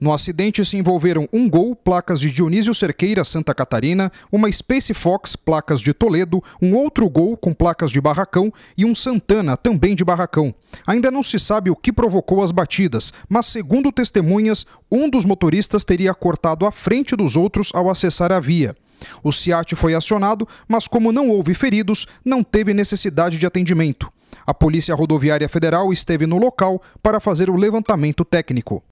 No acidente se envolveram um Gol, placas de Dionísio Cerqueira, Santa Catarina, uma Space Fox, placas de Toledo, um outro Gol com placas de Barracão e um Santana, também de Barracão. Ainda não se sabe o que provocou as batidas, mas segundo testemunhas, um dos motoristas teria cortado a frente dos outros ao acessar a via. O SIAT foi acionado, mas como não houve feridos, não teve necessidade de atendimento. A Polícia Rodoviária Federal esteve no local para fazer o levantamento técnico.